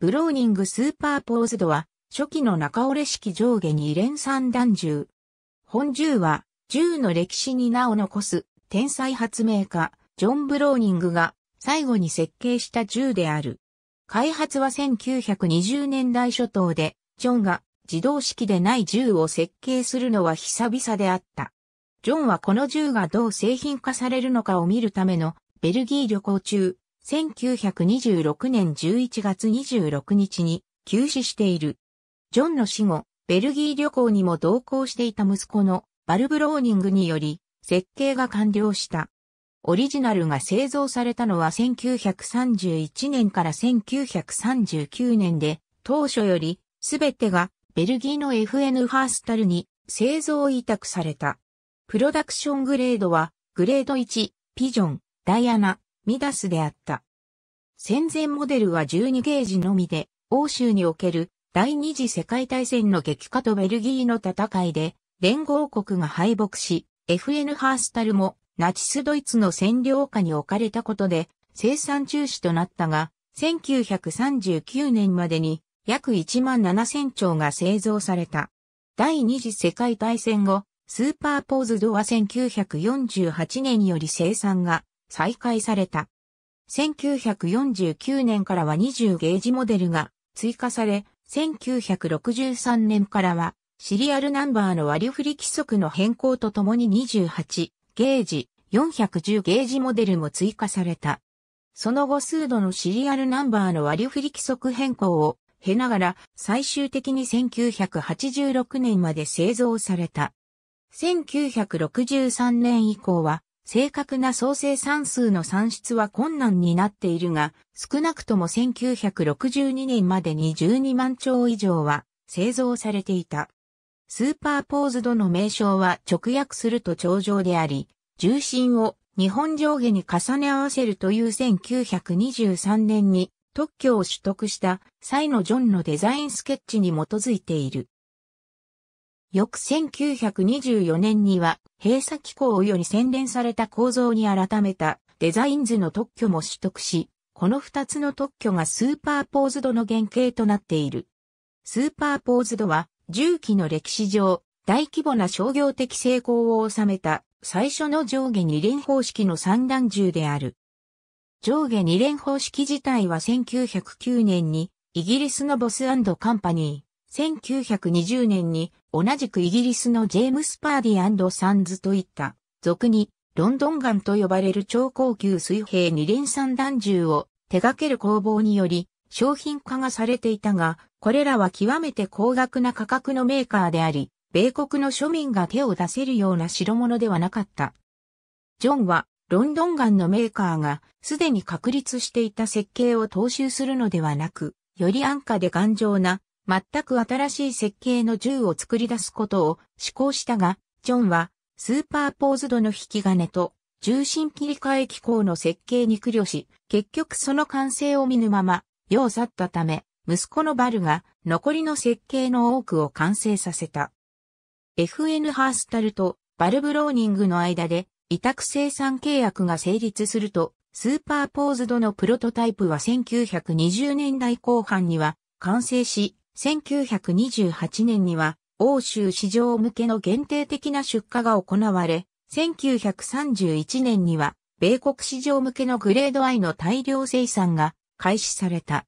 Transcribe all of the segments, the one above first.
ブローニングスーパーポーズドは、初期の中折れ式上下に連三段銃。本銃は、銃の歴史に名を残す、天才発明家、ジョン・ブローニングが、最後に設計した銃である。開発は1920年代初頭で、ジョンが自動式でない銃を設計するのは久々であった。ジョンはこの銃がどう製品化されるのかを見るためのベルギー旅行中、1926年11月26日に休止している。ジョンの死後、ベルギー旅行にも同行していた息子のバルブローニングにより設計が完了した。オリジナルが製造されたのは1931年から1939年で、当初よりすべてがベルギーの FN ファースタルに製造委託された。プロダクショングレードは、グレード1、ピジョン、ダイアナ、ミダスであった。戦前モデルは12ゲージのみで、欧州における第二次世界大戦の激化とベルギーの戦いで、連合国が敗北し、FN ハースタルもナチスドイツの占領下に置かれたことで、生産中止となったが、1939年までに約1万7000丁が製造された。第二次世界大戦後、スーパーポーズドは1948年より生産が再開された。1949年からは20ゲージモデルが追加され、1963年からはシリアルナンバーの割り振り規則の変更とともに28ゲージ、410ゲージモデルも追加された。その後数度のシリアルナンバーの割り振り規則変更を経ながら最終的に1986年まで製造された。1963年以降は正確な総生産数の算出は困難になっているが、少なくとも1962年までに12万兆以上は製造されていた。スーパーポーズドの名称は直訳すると頂上であり、重心を日本上下に重ね合わせるという1923年に特許を取得した際のジョンのデザインスケッチに基づいている。翌1924年には、閉鎖機構より洗練された構造に改めたデザイン図の特許も取得し、この二つの特許がスーパーポーズドの原型となっている。スーパーポーズドは、重機の歴史上、大規模な商業的成功を収めた最初の上下二連方式の三段銃である。上下二連方式自体は1909年にイギリスのボスカンパニー、1920年に同じくイギリスのジェームス・パーディサンズといった、俗にロンドンガンと呼ばれる超高級水平二連三弾銃を手掛ける工房により商品化がされていたが、これらは極めて高額な価格のメーカーであり、米国の庶民が手を出せるような代物ではなかった。ジョンはロンドンガンのメーカーがすでに確立していた設計を踏襲するのではなく、より安価で頑丈な全く新しい設計の銃を作り出すことを試行したが、ジョンはスーパーポーズドの引き金と重心切り替え機構の設計に苦慮し、結局その完成を見ぬまま、世を去ったため、息子のバルが残りの設計の多くを完成させた。FN ハースタルとバルブローニングの間で委託生産契約が成立すると、スーパーポーズドのプロトタイプは1920年代後半には完成し、1928年には欧州市場向けの限定的な出荷が行われ、1931年には米国市場向けのグレードアイの大量生産が開始された。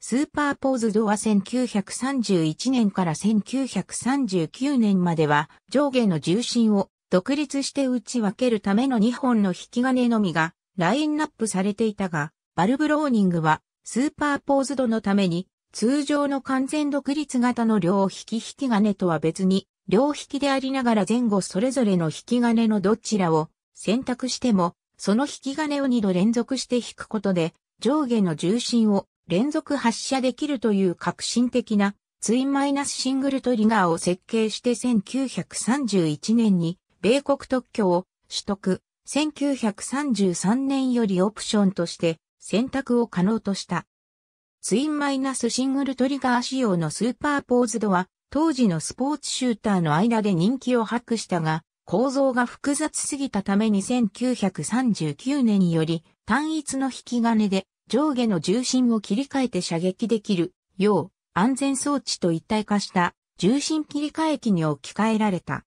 スーパーポーズドは1931年から1939年までは上下の重心を独立して打ち分けるための2本の引き金のみがラインナップされていたが、バルブローニングはスーパーポーズドのために通常の完全独立型の両引き引き金とは別に、両引きでありながら前後それぞれの引き金のどちらを選択しても、その引き金を2度連続して引くことで、上下の重心を連続発射できるという革新的なツインマイナスシングルトリガーを設計して1931年に米国特許を取得、1933年よりオプションとして選択を可能とした。ツインマイナスシングルトリガー仕様のスーパーポーズドは、当時のスポーツシューターの間で人気を博したが、構造が複雑すぎたために1939年により単一の引き金で上下の重心を切り替えて射撃できるよう安全装置と一体化した重心切り替え機に置き換えられた。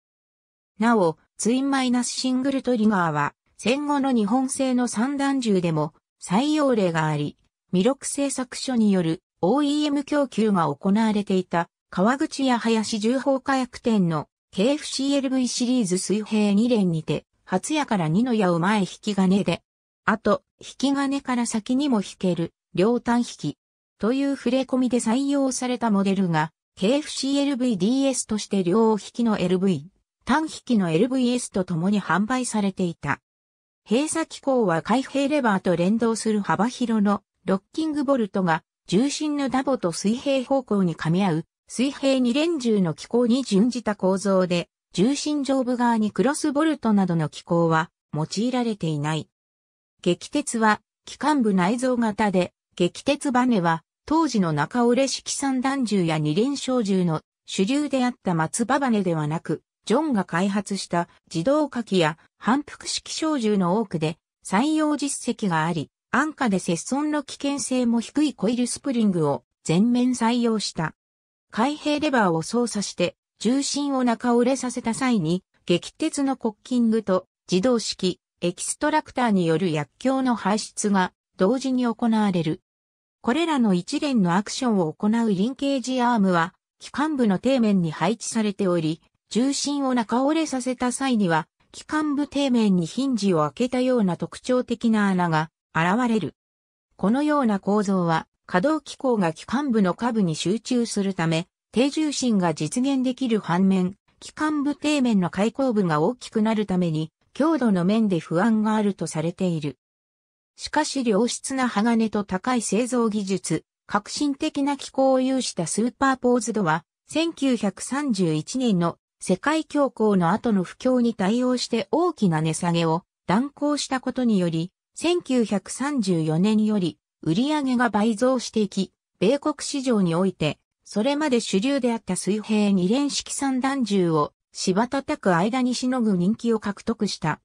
なお、ツインマイナスシングルトリガーは戦後の日本製の三段銃でも採用例があり、弥勒製作所による OEM 供給が行われていた川口や林重宝火薬店の KFCLV シリーズ水平2連にて、初夜から二の矢を前引き金で、あと、引き金から先にも引ける、両端引き、という触れ込みで採用されたモデルが、KFCLVDS として両引きの LV、単引きの LVS と共に販売されていた。閉鎖機構は開閉レバーと連動する幅広のロッキングボルトが重心のダボと水平方向に噛み合う水平二連銃の機構に準じた構造で重心上部側にクロスボルトなどの機構は用いられていない。激鉄は機関部内蔵型で激鉄バネは当時の中折式三段銃や二連小銃の主流であった松葉バネではなく、ジョンが開発した自動火器や反復式小銃の多くで採用実績があり、安価で接損の危険性も低いコイルスプリングを全面採用した。開閉レバーを操作して重心を中折れさせた際に激鉄のコッキングと自動式エキストラクターによる薬莢の排出が同時に行われる。これらの一連のアクションを行うリンケージアームは機関部の底面に配置されており、重心を中折れさせた際には機関部底面にヒンジを開けたような特徴的な穴が現れる。このような構造は、可動機構が機関部の下部に集中するため、低重心が実現できる反面、機関部底面の開口部が大きくなるために、強度の面で不安があるとされている。しかし良質な鋼と高い製造技術、革新的な機構を有したスーパーポーズドは、1931年の世界恐慌の後の不況に対応して大きな値下げを断行したことにより、1934年より売上が倍増していき、米国市場において、それまで主流であった水平二連式三段銃を芝叩く間にしのぐ人気を獲得した。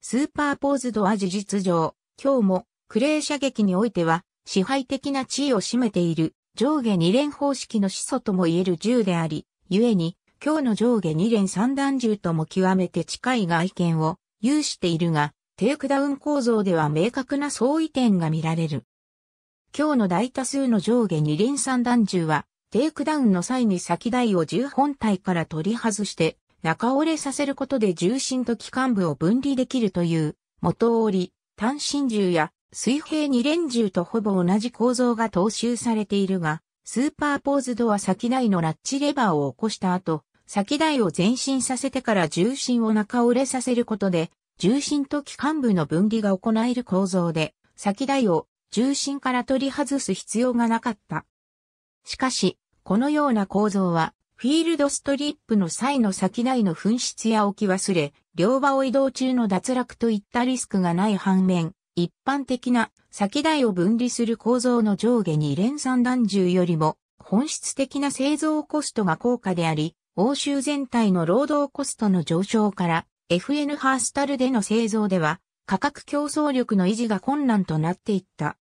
スーパーポーズドは事実上、今日もクレー射撃においては支配的な地位を占めている上下二連方式の始祖とも言える銃であり、故に今日の上下二連三段銃とも極めて近い外見を有しているが、テイクダウン構造では明確な相違点が見られる。今日の大多数の上下二輪三段銃は、テイクダウンの際に先台を銃本体から取り外して、中折れさせることで重心と機関部を分離できるという、元折り、単身銃や水平二連銃とほぼ同じ構造が踏襲されているが、スーパーポーズドは先台のラッチレバーを起こした後、先台を前進させてから重心を中折れさせることで、重心と機関部の分離が行える構造で、先台を重心から取り外す必要がなかった。しかし、このような構造は、フィールドストリップの際の先台の紛失や置き忘れ、両場を移動中の脱落といったリスクがない反面、一般的な先台を分離する構造の上下に連三段重よりも本質的な製造コストが高価であり、欧州全体の労働コストの上昇から FN ハースタルでの製造では、価格競争力の維持が困難となっていった。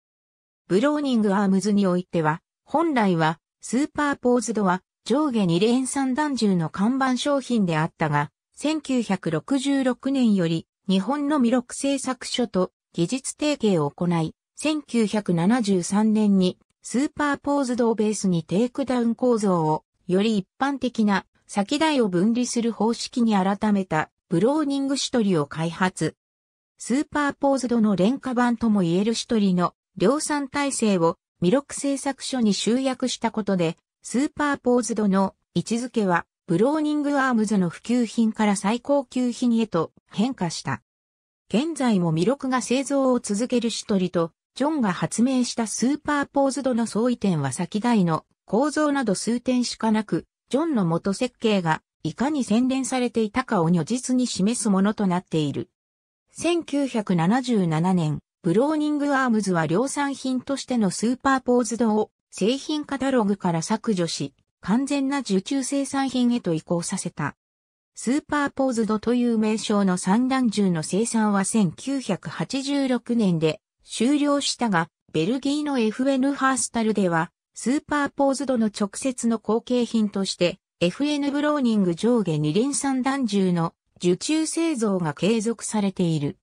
ブローニングアームズにおいては、本来は、スーパーポーズドは上下2連三段銃の看板商品であったが、1966年より日本のミロク製作所と技術提携を行い、1973年にスーパーポーズドをベースにテイクダウン構造をより一般的な先台を分離する方式に改めたブローニングシトリを開発。スーパーポーズドの廉価版とも言えるシトリの量産体制をミロク製作所に集約したことで、スーパーポーズドの位置づけは、ブローニングアームズの普及品から最高級品へと変化した。現在もミロクが製造を続けるシトリと、ジョンが発明したスーパーポーズドの相違点は先代の構造など数点しかなく、ジョンの元設計がいかに洗練されていたかを如実に示すものとなっている。1977年、ブローニングアームズは量産品としてのスーパーポーズドを製品カタログから削除し、完全な受注生産品へと移行させた。スーパーポーズドという名称の三段銃の生産は1986年で終了したが、ベルギーの FN ハースタルでは、スーパーポーズドの直接の後継品として、FN ブローニング上下二輪三段銃の受注製造が継続されている。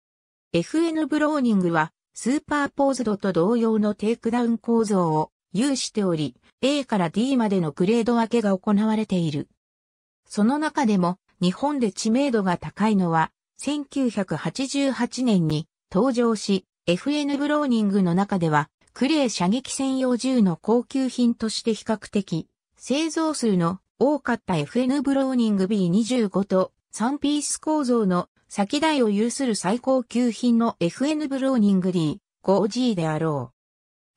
FN ブローニングはスーパーポーズドと同様のテイクダウン構造を有しており、A から D までのグレード分けが行われている。その中でも日本で知名度が高いのは1988年に登場し、FN ブローニングの中ではクレー射撃専用銃の高級品として比較的製造数の多かった FN ブローニング B25 と3ピース構造の先代を有する最高級品の FN ブローニング D5G であろう。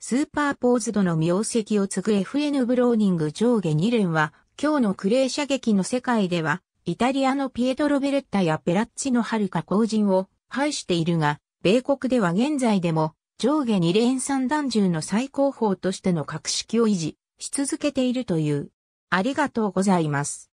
スーパーポーズドの名跡を継ぐ FN ブローニング上下2連は、今日のクレー射撃の世界では、イタリアのピエトロ・ベレッタやペラッチの遥か後人を排しているが、米国では現在でも上下2連三弾銃の最高峰としての格式を維持し続けているという。ありがとうございます。